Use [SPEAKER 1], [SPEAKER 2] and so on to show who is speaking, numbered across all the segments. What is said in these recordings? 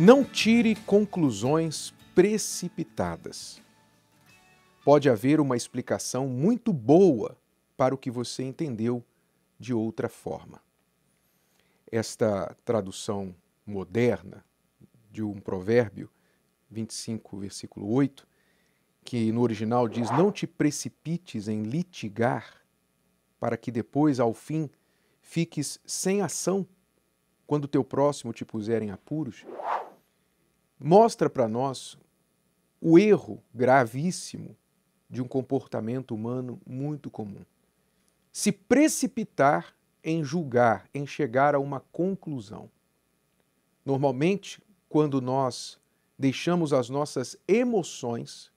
[SPEAKER 1] Não tire conclusões precipitadas. Pode haver uma explicação muito boa para o que você entendeu de outra forma. Esta tradução moderna de um provérbio, 25, versículo 8, que no original diz: Não te precipites em litigar, para que depois, ao fim, fiques sem ação quando teu próximo te puser em apuros mostra para nós o erro gravíssimo de um comportamento humano muito comum. Se precipitar em julgar, em chegar a uma conclusão. Normalmente, quando nós deixamos as nossas emoções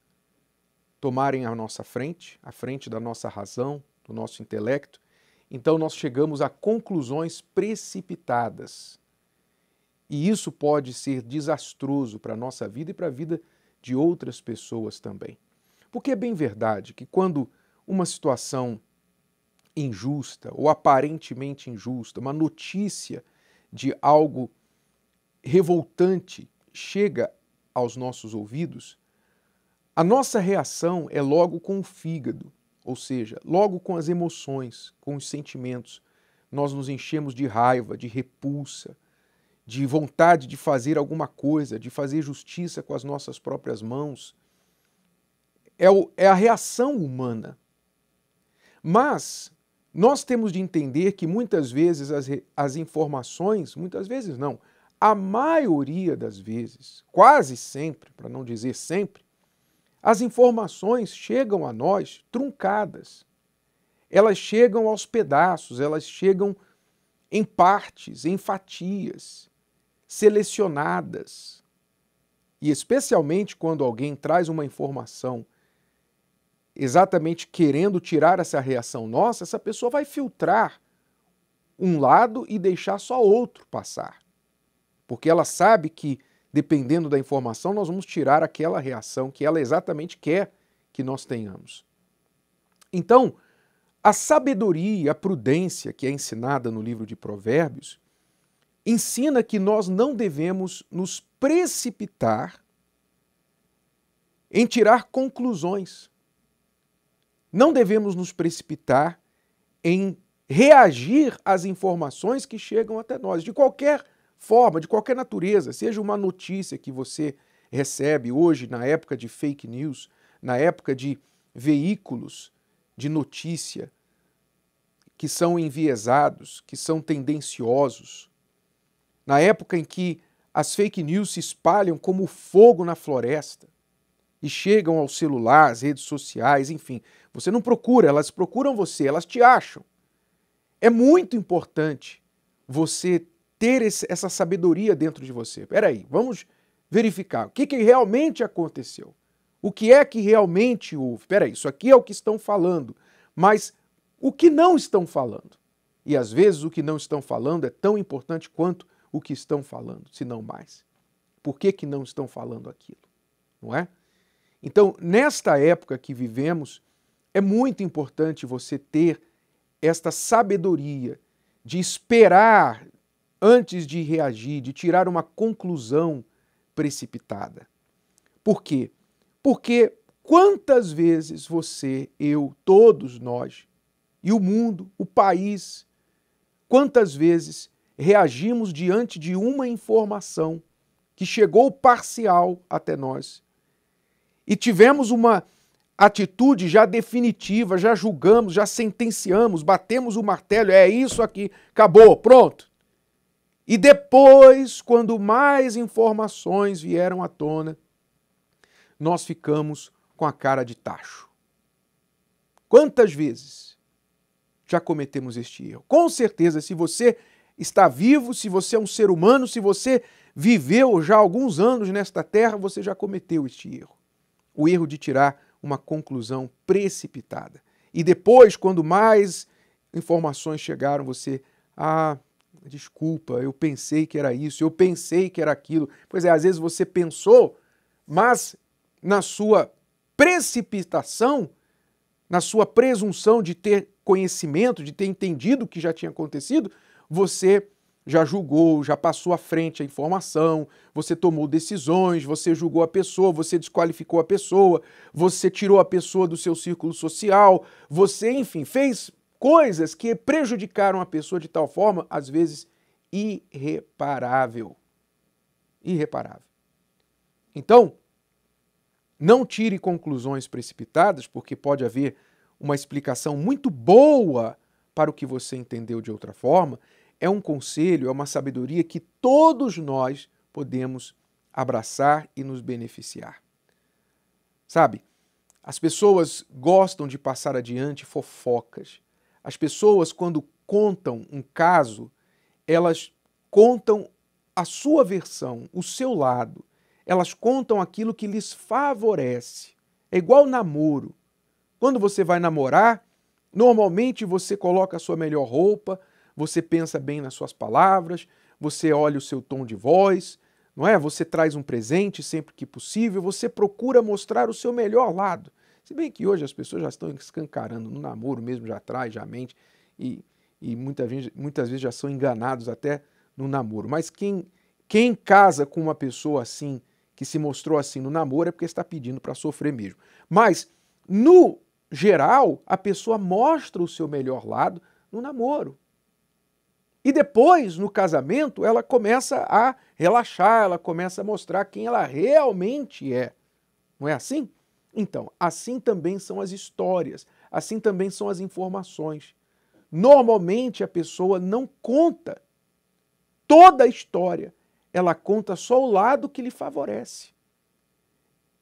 [SPEAKER 1] tomarem a nossa frente, a frente da nossa razão, do nosso intelecto, então nós chegamos a conclusões precipitadas, e isso pode ser desastroso para a nossa vida e para a vida de outras pessoas também. Porque é bem verdade que quando uma situação injusta ou aparentemente injusta, uma notícia de algo revoltante chega aos nossos ouvidos, a nossa reação é logo com o fígado, ou seja, logo com as emoções, com os sentimentos. Nós nos enchemos de raiva, de repulsa, de vontade de fazer alguma coisa, de fazer justiça com as nossas próprias mãos. É, o, é a reação humana. Mas nós temos de entender que muitas vezes as, as informações, muitas vezes não, a maioria das vezes, quase sempre, para não dizer sempre, as informações chegam a nós truncadas. Elas chegam aos pedaços, elas chegam em partes, em fatias selecionadas. E especialmente quando alguém traz uma informação exatamente querendo tirar essa reação nossa, essa pessoa vai filtrar um lado e deixar só outro passar. Porque ela sabe que, dependendo da informação, nós vamos tirar aquela reação que ela exatamente quer que nós tenhamos. Então, a sabedoria, a prudência que é ensinada no livro de Provérbios, ensina que nós não devemos nos precipitar em tirar conclusões. Não devemos nos precipitar em reagir às informações que chegam até nós, de qualquer forma, de qualquer natureza, seja uma notícia que você recebe hoje na época de fake news, na época de veículos de notícia que são enviesados, que são tendenciosos, na época em que as fake news se espalham como fogo na floresta e chegam ao celular, às redes sociais, enfim. Você não procura, elas procuram você, elas te acham. É muito importante você ter esse, essa sabedoria dentro de você. Peraí, vamos verificar o que, que realmente aconteceu. O que é que realmente houve? Peraí, isso aqui é o que estão falando, mas o que não estão falando? E às vezes o que não estão falando é tão importante quanto o que estão falando, se não mais. Por que, que não estão falando aquilo? Não é? Então, nesta época que vivemos, é muito importante você ter esta sabedoria de esperar antes de reagir, de tirar uma conclusão precipitada. Por quê? Porque quantas vezes você, eu, todos nós, e o mundo, o país, quantas vezes reagimos diante de uma informação que chegou parcial até nós e tivemos uma atitude já definitiva, já julgamos, já sentenciamos, batemos o martelo, é isso aqui, acabou, pronto. E depois, quando mais informações vieram à tona, nós ficamos com a cara de tacho. Quantas vezes já cometemos este erro? Com certeza, se você está vivo, se você é um ser humano, se você viveu já alguns anos nesta terra, você já cometeu este erro. O erro de tirar uma conclusão precipitada. E depois, quando mais informações chegaram, você, ah, desculpa, eu pensei que era isso, eu pensei que era aquilo. Pois é, às vezes você pensou, mas na sua precipitação, na sua presunção de ter conhecimento, de ter entendido o que já tinha acontecido, você já julgou, já passou à frente a informação, você tomou decisões, você julgou a pessoa, você desqualificou a pessoa, você tirou a pessoa do seu círculo social, você, enfim, fez coisas que prejudicaram a pessoa de tal forma, às vezes, irreparável. Irreparável. Então, não tire conclusões precipitadas, porque pode haver uma explicação muito boa para o que você entendeu de outra forma, é um conselho, é uma sabedoria que todos nós podemos abraçar e nos beneficiar. Sabe? As pessoas gostam de passar adiante fofocas. As pessoas, quando contam um caso, elas contam a sua versão, o seu lado. Elas contam aquilo que lhes favorece. É igual namoro. Quando você vai namorar, Normalmente você coloca a sua melhor roupa, você pensa bem nas suas palavras, você olha o seu tom de voz, não é? Você traz um presente sempre que possível, você procura mostrar o seu melhor lado. Se bem que hoje as pessoas já estão escancarando no namoro mesmo, já traz, já mente, e, e muita vez, muitas vezes já são enganados até no namoro. Mas quem, quem casa com uma pessoa assim, que se mostrou assim no namoro, é porque está pedindo para sofrer mesmo. Mas no geral, a pessoa mostra o seu melhor lado no namoro. E depois, no casamento, ela começa a relaxar, ela começa a mostrar quem ela realmente é. Não é assim? Então, assim também são as histórias, assim também são as informações. Normalmente a pessoa não conta toda a história, ela conta só o lado que lhe favorece.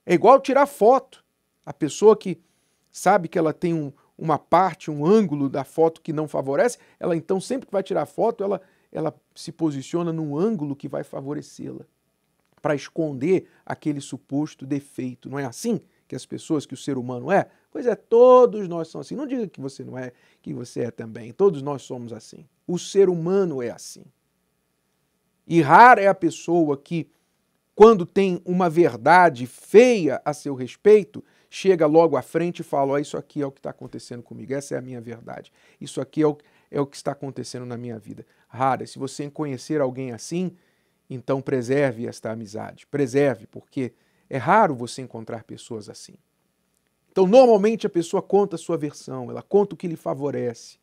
[SPEAKER 1] É igual tirar foto. A pessoa que sabe que ela tem um, uma parte, um ângulo da foto que não favorece, ela então sempre que vai tirar foto, ela, ela se posiciona num ângulo que vai favorecê-la, para esconder aquele suposto defeito. Não é assim que as pessoas, que o ser humano é? Pois é, todos nós somos assim. Não diga que você não é, que você é também. Todos nós somos assim. O ser humano é assim. E rara é a pessoa que quando tem uma verdade feia a seu respeito, chega logo à frente e fala: oh, Isso aqui é o que está acontecendo comigo, essa é a minha verdade, isso aqui é o, é o que está acontecendo na minha vida. Rara, se você conhecer alguém assim, então preserve esta amizade, preserve, porque é raro você encontrar pessoas assim. Então, normalmente a pessoa conta a sua versão, ela conta o que lhe favorece.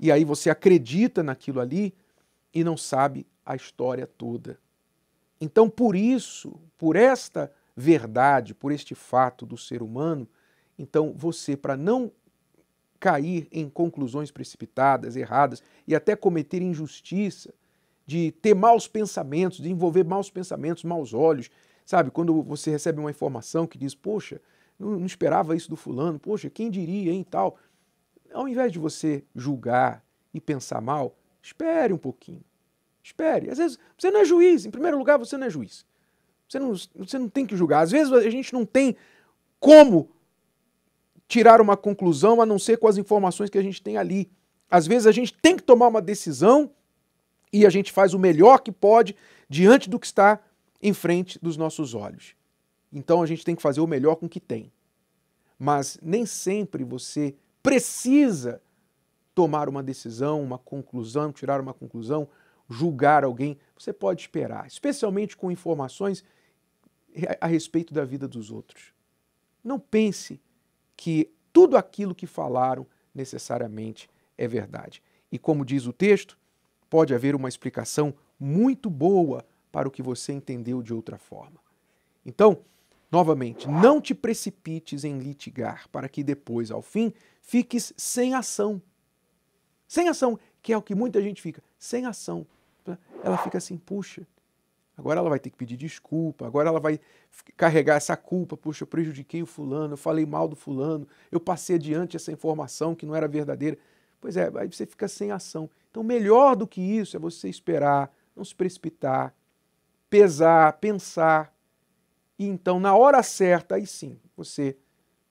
[SPEAKER 1] E aí você acredita naquilo ali e não sabe a história toda. Então, por isso, por esta verdade, por este fato do ser humano, então você, para não cair em conclusões precipitadas, erradas e até cometer injustiça, de ter maus pensamentos, de envolver maus pensamentos, maus olhos, sabe? Quando você recebe uma informação que diz, poxa, não, não esperava isso do fulano, poxa, quem diria, hein, tal. Ao invés de você julgar e pensar mal, espere um pouquinho. Espere. Às vezes, você não é juiz. Em primeiro lugar, você não é juiz. Você não, você não tem que julgar. Às vezes, a gente não tem como tirar uma conclusão a não ser com as informações que a gente tem ali. Às vezes, a gente tem que tomar uma decisão e a gente faz o melhor que pode diante do que está em frente dos nossos olhos. Então, a gente tem que fazer o melhor com o que tem. Mas nem sempre você precisa tomar uma decisão, uma conclusão, tirar uma conclusão julgar alguém, você pode esperar, especialmente com informações a respeito da vida dos outros. Não pense que tudo aquilo que falaram necessariamente é verdade. E como diz o texto, pode haver uma explicação muito boa para o que você entendeu de outra forma. Então, novamente, não te precipites em litigar, para que depois, ao fim, fiques sem ação. Sem ação, que é o que muita gente fica, sem ação ela fica assim, puxa, agora ela vai ter que pedir desculpa, agora ela vai carregar essa culpa, puxa, eu prejudiquei o fulano, eu falei mal do fulano, eu passei adiante essa informação que não era verdadeira. Pois é, aí você fica sem ação. Então, melhor do que isso é você esperar, não se precipitar, pesar, pensar. E então, na hora certa, aí sim, você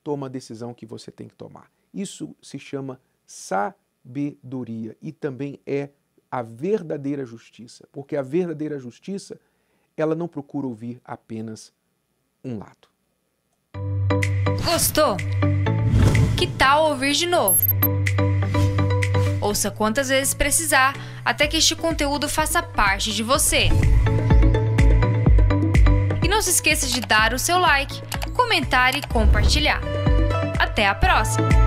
[SPEAKER 1] toma a decisão que você tem que tomar. Isso se chama sabedoria e também é a verdadeira justiça, porque a verdadeira justiça, ela não procura ouvir apenas um lado. Gostou? Que tal ouvir de novo? Ouça quantas vezes precisar até que este conteúdo faça parte de você. E não se esqueça de dar o seu like, comentar e compartilhar. Até a próxima!